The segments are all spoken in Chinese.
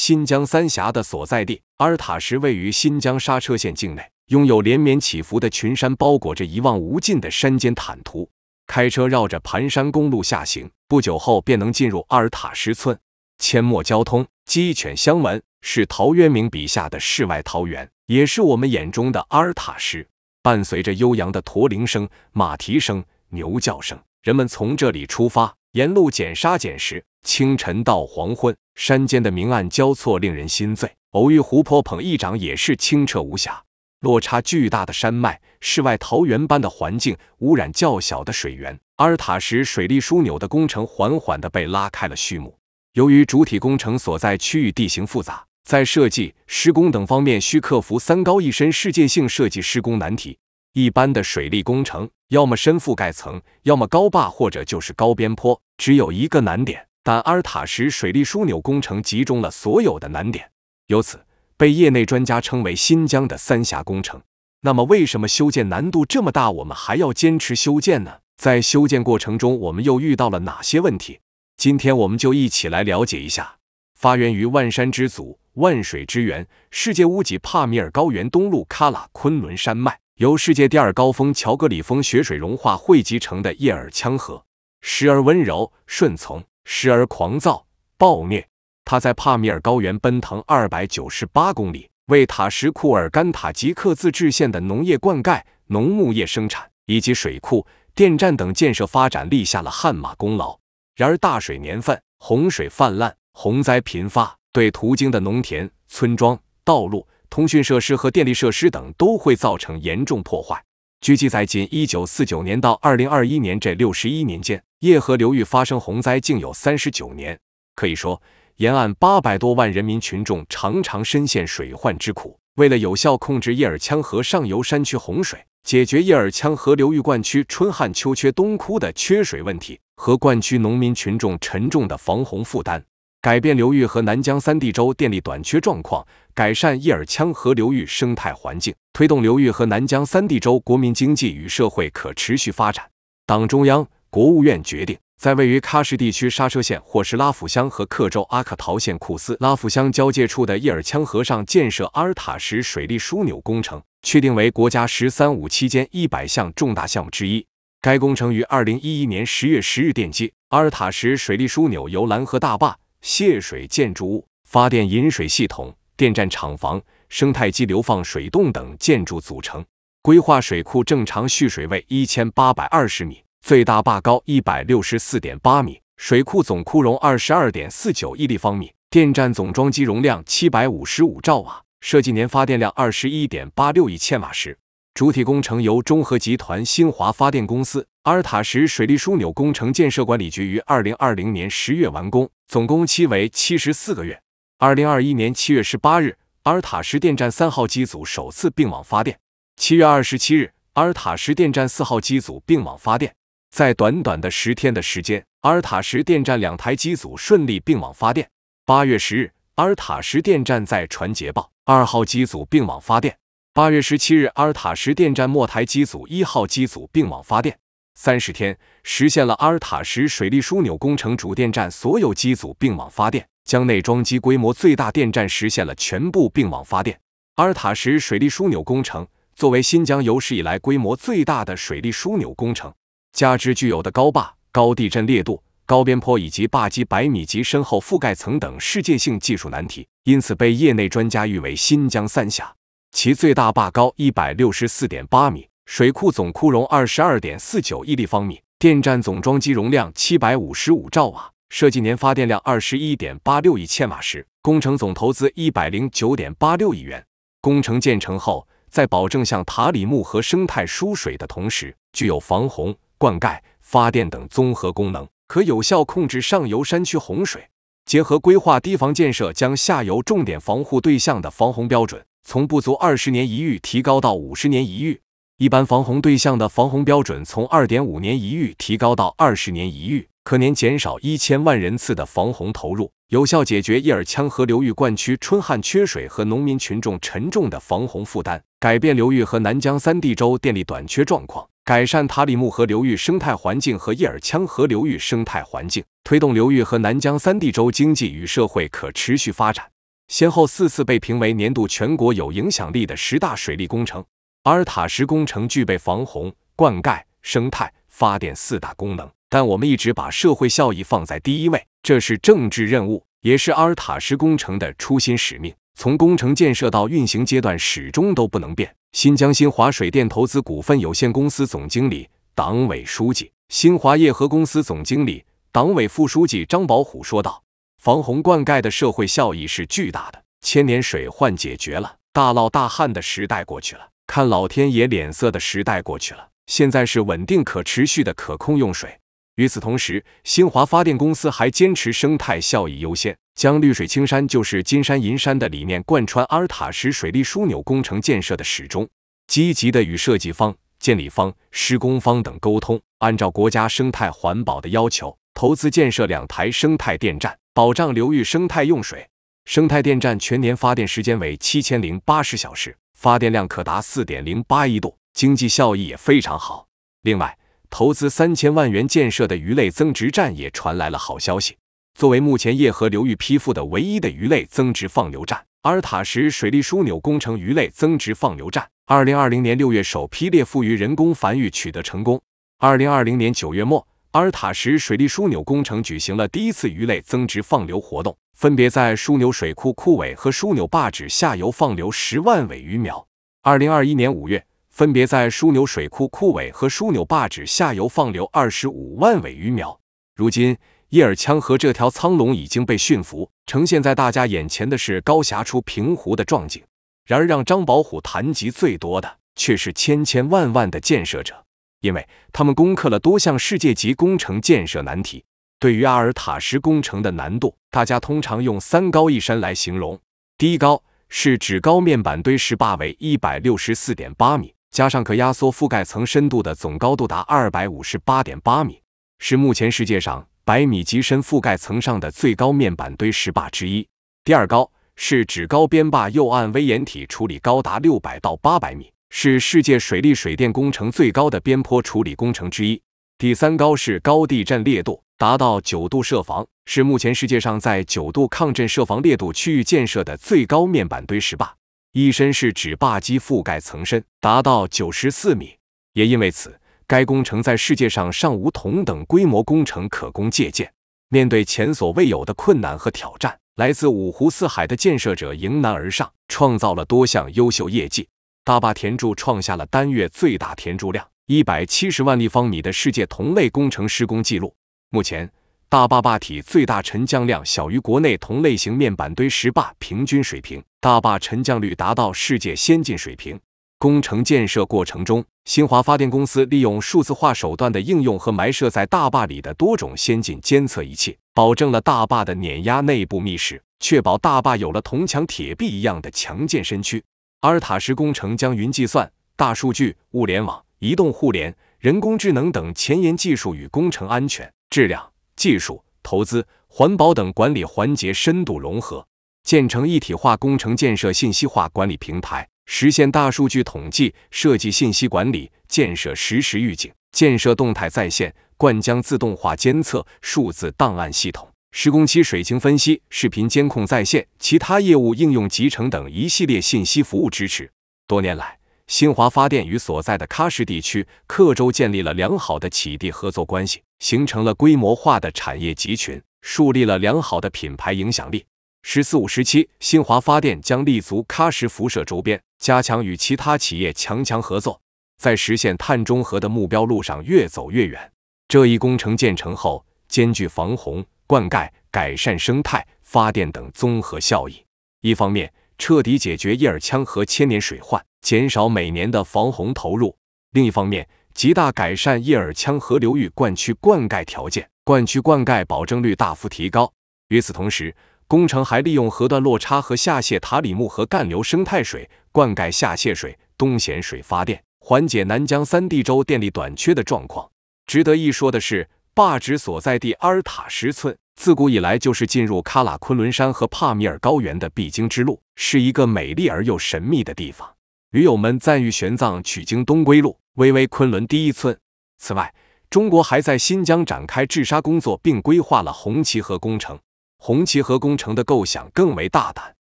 新疆三峡的所在地阿尔塔什位于新疆莎车县境内，拥有连绵起伏的群山，包裹着一望无尽的山间坦途。开车绕着盘山公路下行，不久后便能进入阿尔塔什村。阡陌交通，鸡犬相闻，是陶渊明笔下的世外桃源，也是我们眼中的阿尔塔什。伴随着悠扬的驼铃声、马蹄声、牛叫声，人们从这里出发，沿路捡沙捡石。清晨到黄昏，山间的明暗交错令人心醉。偶遇湖泊捧一掌，也是清澈无瑕。落差巨大的山脉，世外桃源般的环境污染较小的水源，阿尔塔什水利枢纽的工程缓缓地被拉开了序幕。由于主体工程所在区域地形复杂，在设计、施工等方面需克服三高一深世界性设计施工难题。一般的水利工程，要么深覆盖层，要么高坝，或者就是高边坡，只有一个难点。但阿尔塔什水利枢纽工程集中了所有的难点，由此被业内专家称为新疆的三峡工程。那么，为什么修建难度这么大，我们还要坚持修建呢？在修建过程中，我们又遇到了哪些问题？今天我们就一起来了解一下。发源于万山之祖、万水之源、世界屋脊帕米尔高原东麓喀喇昆仑山脉，由世界第二高峰乔格里峰雪水融化汇集成的叶尔羌河，时而温柔顺从。时而狂躁暴虐，他在帕米尔高原奔腾二百九十八公里，为塔什库尔干塔吉克自治县的农业灌溉、农牧业生产以及水库、电站等建设发展立下了汗马功劳。然而大水年份，洪水泛滥，洪灾频发，对途经的农田、村庄、道路、通讯设施和电力设施等都会造成严重破坏。据记载，仅1949年到2021年这61年间，叶河流域发生洪灾竟有39年，可以说，沿岸800多万人民群众常常深陷水患之苦。为了有效控制叶尔羌河上游山区洪水，解决叶尔羌河流域灌区春旱秋缺冬枯的缺水问题和灌区农民群众沉重的防洪负担，改变流域和南疆三地州电力短缺状况。改善叶尔羌河流域生态环境，推动流域和南疆三地州国民经济与社会可持续发展。党中央、国务院决定，在位于喀什地区莎车县或是拉甫乡和克州阿克陶县库斯拉甫乡交界处的叶尔羌河上建设阿尔塔什水利枢纽工程，确定为国家“十三五”期间一百项重大项目之一。该工程于二零一一年十月十日奠基。阿尔塔什水利枢纽由拦河大坝、泄水建筑物、发电引水系统。电站厂房、生态基流放水洞等建筑组成。规划水库正常蓄水位一千八百二十米，最大坝高一百六十四点八米，水库总库容二十二点四九亿立方米，电站总装机容量七百五十五兆瓦，设计年发电量二十一点八六亿千瓦时。主体工程由中核集团新华发电公司、阿尔塔什水利枢纽工程建设管理局于二零二零年十月完工，总工期为七十四个月。二零二一年七月十八日，阿尔塔什电站三号机组首次并网发电。七月二十七日，阿尔塔什电站四号机组并网发电。在短短的十天的时间，阿尔塔什电站两台机组顺利并网发电。八月十日，阿尔塔什电站在传捷报，二号机组并网发电。八月十七日，阿尔塔什电站末台机组一号机组并网发电。三十天，实现了阿尔塔什水利枢纽工程主电站所有机组并网发电。将内装机规模最大电站实现了全部并网发电。阿尔塔什水利枢纽工程作为新疆有史以来规模最大的水利枢纽工程，加之具有的高坝、高地震烈度、高边坡以及坝基百米级深厚覆盖层等世界性技术难题，因此被业内专家誉为“新疆三峡”。其最大坝高一百六十四点八米，水库总库容二十二点四九亿立方米，电站总装机容量七百五十五兆瓦。设计年发电量二十一点八六亿千瓦时，工程总投资一百零九点八六亿元。工程建成后，在保证向塔里木河生态输水的同时，具有防洪、灌溉、发电等综合功能，可有效控制上游山区洪水。结合规划堤防建设，将下游重点防护对象的防洪标准从不足二十年一遇提高到五十年一遇，一般防洪对象的防洪标准从二点五年一遇提高到二十年一遇。可年减少一千万人次的防洪投入，有效解决叶尔羌河流域灌区春旱缺水和农民群众沉重的防洪负担，改变流域和南疆三地州电力短缺状况，改善塔里木河流域生态环境和叶尔羌河流域生态环境，推动流域和南疆三地州经济与社会可持续发展。先后四次被评为年度全国有影响力的十大水利工程。阿尔塔什工程具备防洪、灌溉、生态、发电四大功能。但我们一直把社会效益放在第一位，这是政治任务，也是阿尔塔什工程的初心使命。从工程建设到运行阶段，始终都不能变。新疆新华水电投资股份有限公司总经理、党委书记，新华业和公司总经理、党委副书记张宝虎说道：“防洪灌溉的社会效益是巨大的，千年水患解决了，大涝大旱的时代过去了，看老天爷脸色的时代过去了，现在是稳定、可持续的可控用水。”与此同时，新华发电公司还坚持生态效益优先，将“绿水青山就是金山银山”的理念贯穿阿尔塔什水利枢纽工程建设的始终，积极的与设计方、监理方、施工方等沟通，按照国家生态环保的要求，投资建设两台生态电站，保障流域生态用水。生态电站全年发电时间为七千零八十小时，发电量可达四点零八亿度，经济效益也非常好。另外，投资三千万元建设的鱼类增殖站也传来了好消息。作为目前叶河流域批复的唯一的鱼类增殖放流站，阿尔塔什水利枢纽工程鱼类增殖放流站，二零二零年六月首批裂腹鱼人工繁育取得成功。二零二零年九月末，阿尔塔什水利枢纽工程举行了第一次鱼类增殖放流活动，分别在枢纽水库库尾和枢纽坝址下游放流十万尾鱼苗。二零二一年五月。分别在枢纽水库库尾和枢纽坝址下游放流二十五万尾鱼苗。如今，叶尔羌河这条苍龙已经被驯服，呈现在大家眼前的是高峡出平湖的壮景。然而，让张宝虎谈及最多的却是千千万万的建设者，因为他们攻克了多项世界级工程建设难题。对于阿尔塔什工程的难度，大家通常用“三高一山”来形容：第一高是指高面板堆石坝为一百六十四点八米。加上可压缩覆盖层深度的总高度达二百五十八点八米，是目前世界上百米级深覆盖层上的最高面板堆石坝之一。第二高是指高边坝右岸微岩体处理高达六百到八百米，是世界水利水电工程最高的边坡处理工程之一。第三高是高地震烈度达到九度设防，是目前世界上在九度抗震设防烈度区域建设的最高面板堆石坝。一身是指坝基覆盖层深达到九十四米，也因为此，该工程在世界上尚无同等规模工程可供借鉴。面对前所未有的困难和挑战，来自五湖四海的建设者迎难而上，创造了多项优秀业绩。大坝填筑创下了单月最大填筑量一百七十万立方米的世界同类工程施工记录。目前，大坝坝体最大沉降量小于国内同类型面板堆石坝平均水平。大坝沉降率达到世界先进水平。工程建设过程中，新华发电公司利用数字化手段的应用和埋设在大坝里的多种先进监测仪器，保证了大坝的碾压内部密实，确保大坝有了铜墙铁壁一样的强健身躯。阿尔塔什工程将云计算、大数据、物联网、移动互联、人工智能等前沿技术与工程安全、质量、技术、投资、环保等管理环节深度融合。建成一体化工程建设信息化管理平台，实现大数据统计、设计信息管理、建设实时预警、建设动态在线、灌浆自动化监测、数字档案系统、施工期水情分析、视频监控在线、其他业务应用集成等一系列信息服务支持。多年来，新华发电与所在的喀什地区、克州建立了良好的企地合作关系，形成了规模化的产业集群，树立了良好的品牌影响力。十四五时期，新华发电将立足喀什辐射周边，加强与其他企业强强合作，在实现碳中和的目标路上越走越远。这一工程建成后，兼具防洪、灌溉、改善生态、发电等综合效益。一方面，彻底解决叶尔羌河千年水患，减少每年的防洪投入；另一方面，极大改善叶尔羌河流域灌区灌溉条件，灌区灌溉保证率大幅提高。与此同时，工程还利用河段落差和下泄塔里木河干流生态水灌溉下泄水、东咸水发电，缓解南疆三地州电力短缺的状况。值得一说的是，坝址所在地阿尔塔什村自古以来就是进入喀喇昆仑山和帕米尔高原的必经之路，是一个美丽而又神秘的地方。驴友们赞誉玄奘取经东归路，巍巍昆仑第一村。此外，中国还在新疆展开治沙工作，并规划了红旗河工程。红旗河工程的构想更为大胆，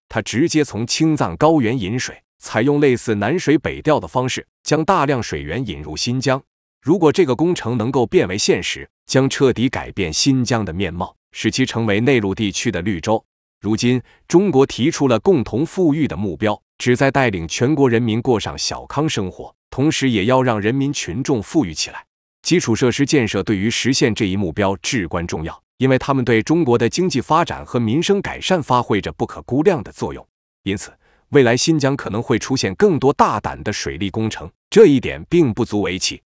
它直接从青藏高原引水，采用类似南水北调的方式，将大量水源引入新疆。如果这个工程能够变为现实，将彻底改变新疆的面貌，使其成为内陆地区的绿洲。如今，中国提出了共同富裕的目标，旨在带领全国人民过上小康生活，同时也要让人民群众富裕起来。基础设施建设对于实现这一目标至关重要。因为他们对中国的经济发展和民生改善发挥着不可估量的作用，因此未来新疆可能会出现更多大胆的水利工程，这一点并不足为奇。